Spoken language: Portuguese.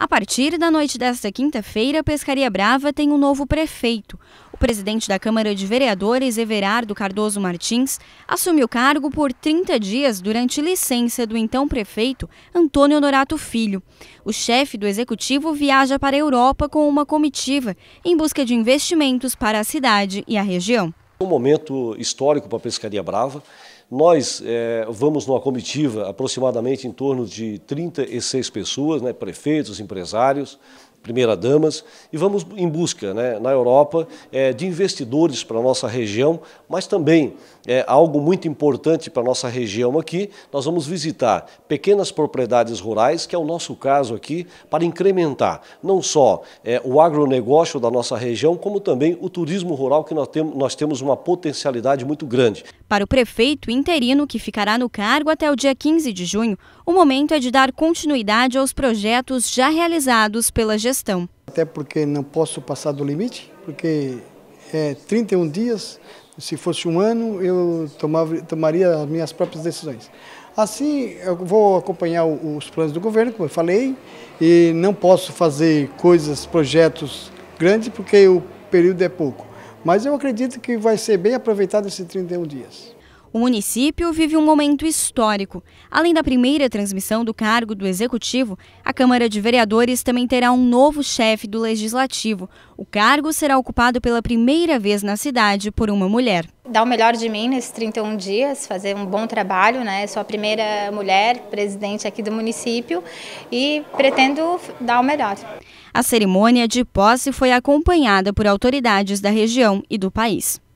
A partir da noite desta quinta-feira, Pescaria Brava tem um novo prefeito. O presidente da Câmara de Vereadores, Everardo Cardoso Martins, assumiu o cargo por 30 dias durante licença do então prefeito Antônio Norato Filho. O chefe do executivo viaja para a Europa com uma comitiva em busca de investimentos para a cidade e a região. Um momento histórico para a Pescaria Brava. Nós é, vamos numa comitiva aproximadamente em torno de 36 pessoas, né, prefeitos, empresários, primeira-damas, e vamos em busca, né, na Europa, é, de investidores para a nossa região, mas também é, algo muito importante para a nossa região aqui, nós vamos visitar pequenas propriedades rurais, que é o nosso caso aqui, para incrementar não só é, o agronegócio da nossa região, como também o turismo rural, que nós, tem, nós temos uma potencialidade muito grande. Para o prefeito interino, que ficará no cargo até o dia 15 de junho, o momento é de dar continuidade aos projetos já realizados pela gestão gestão. Até porque não posso passar do limite, porque é 31 dias, se fosse um ano, eu tomava, tomaria as minhas próprias decisões. Assim, eu vou acompanhar os planos do governo, como eu falei, e não posso fazer coisas, projetos grandes, porque o período é pouco. Mas eu acredito que vai ser bem aproveitado esses 31 dias. O município vive um momento histórico. Além da primeira transmissão do cargo do executivo, a Câmara de Vereadores também terá um novo chefe do legislativo. O cargo será ocupado pela primeira vez na cidade por uma mulher. Dar o melhor de mim nesses 31 dias, fazer um bom trabalho, né? Sou a primeira mulher presidente aqui do município e pretendo dar o melhor. A cerimônia de posse foi acompanhada por autoridades da região e do país.